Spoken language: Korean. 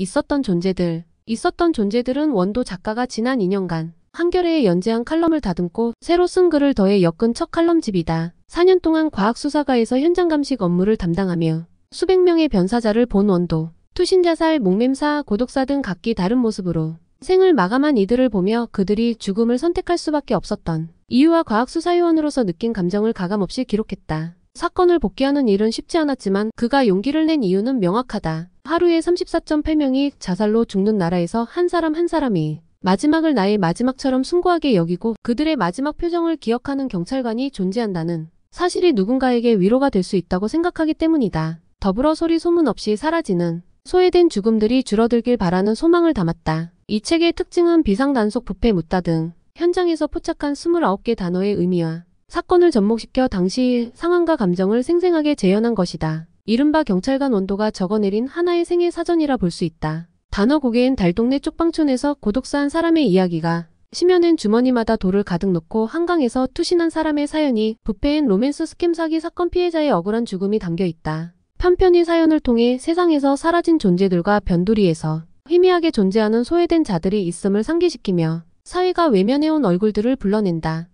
있었던 존재들 있었던 존재들은 원도 작가가 지난 2년간 한겨레에 연재한 칼럼을 다듬고 새로 쓴 글을 더해 엮은 첫 칼럼집이다. 4년 동안 과학수사가에서 현장감식 업무를 담당하며 수백 명의 변사자를 본 원도, 투신자살, 목맴사, 고독사 등 각기 다른 모습으로 생을 마감한 이들을 보며 그들이 죽음을 선택할 수밖에 없었던 이유와 과학수사요원으로서 느낀 감정을 가감없이 기록했다. 사건을 복귀하는 일은 쉽지 않았지만 그가 용기를 낸 이유는 명확하다. 하루에 34.8명이 자살로 죽는 나라에서 한 사람 한 사람이 마지막을 나의 마지막처럼 숭고하게 여기고 그들의 마지막 표정을 기억하는 경찰관이 존재한다는 사실이 누군가에게 위로가 될 수 있다고 생각하기 때문이다. 더불어 소리 소문 없이 사라지는 소외된 죽음들이 줄어들길 바라는 소망을 담았다. 이 책의 특징은 비상단속 부패 묻다 등 현장에서 포착한 29개 단어의 의미와 사건을 접목시켜 당시 상황과 감정을 생생하게 재현한 것이다. 이른바 경찰관 원도가 적어내린 하나의 생애 사전이라 볼 수 있다. 단어 고개엔 달동네 쪽방촌에서 고독사한 사람의 이야기가 심연엔 주머니마다 돌을 가득 넣고 한강에서 투신한 사람의 사연이 부패엔 로맨스 스캠 사기 사건 피해자의 억울한 죽음이 담겨 있다. 편편히 사연을 통해 세상에서 사라진 존재들과 변두리에서 희미하게 존재하는 소외된 자들이 있음을 상기시키며 사회가 외면해온 얼굴들을 불러낸다.